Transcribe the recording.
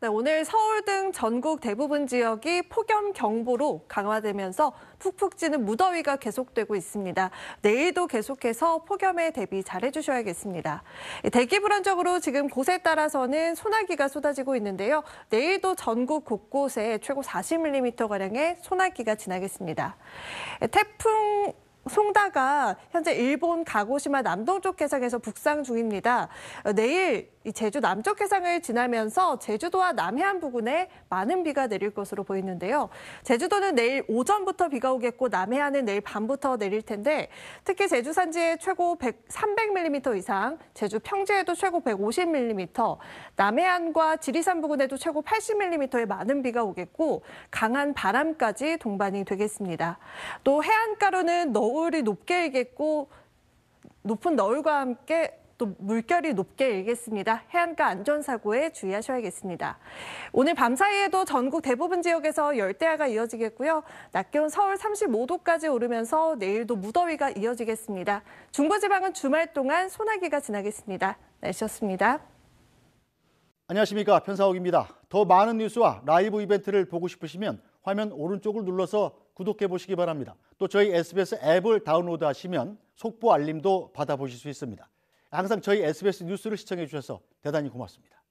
네, 오늘 서울 등 전국 대부분 지역이 폭염 경보로 강화되면서 푹푹 찌는 무더위가 계속되고 있습니다. 내일도 계속해서 폭염에 대비 잘해주셔야겠습니다. 예, 대기 불안정으로 지금 곳에 따라서는 소나기가 쏟아지고 있는데요. 내일도 전국 곳곳에 최고 40mm가량의 소나기가 지나겠습니다. 예, 태풍 송다가 현재 일본 가고시마 남동쪽 해상에서 북상 중입니다. 어, 내일 이 제주 남쪽 해상을 지나면서 제주도와 남해안 부근에 많은 비가 내릴 것으로 보이는데요. 제주도는 내일 오전부터 비가 오겠고 남해안은 내일 밤부터 내릴 텐데 특히 제주 산지에 최고 100, 300mm 이상, 제주 평지에도 최고 150mm, 남해안과 지리산 부근에도 최고 80mm의 많은 비가 오겠고 강한 바람까지 동반이 되겠습니다. 또 해안가로는 너울이 높게 일겠고 높은 너울과 함께 또 물결이 높게 일겠습니다. 해안가 안전사고에 주의하셔야겠습니다. 오늘 밤 사이에도 전국 대부분 지역에서 열대야가 이어지겠고요. 낮 기온 서울 35도까지 오르면서 내일도 무더위가 이어지겠습니다. 중부지방은 주말 동안 소나기가 지나겠습니다. 날씨였습니다. 안녕하십니까 편사옥입니다. 더 많은 뉴스와 라이브 이벤트를 보고 싶으시면 화면 오른쪽을 눌러서 구독해 보시기 바랍니다. 또 저희 SBS 앱을 다운로드 하시면 속보 알림도 받아보실 수 있습니다. 항상 저희 SBS 뉴스를 시청해 주셔서 대단히 고맙습니다.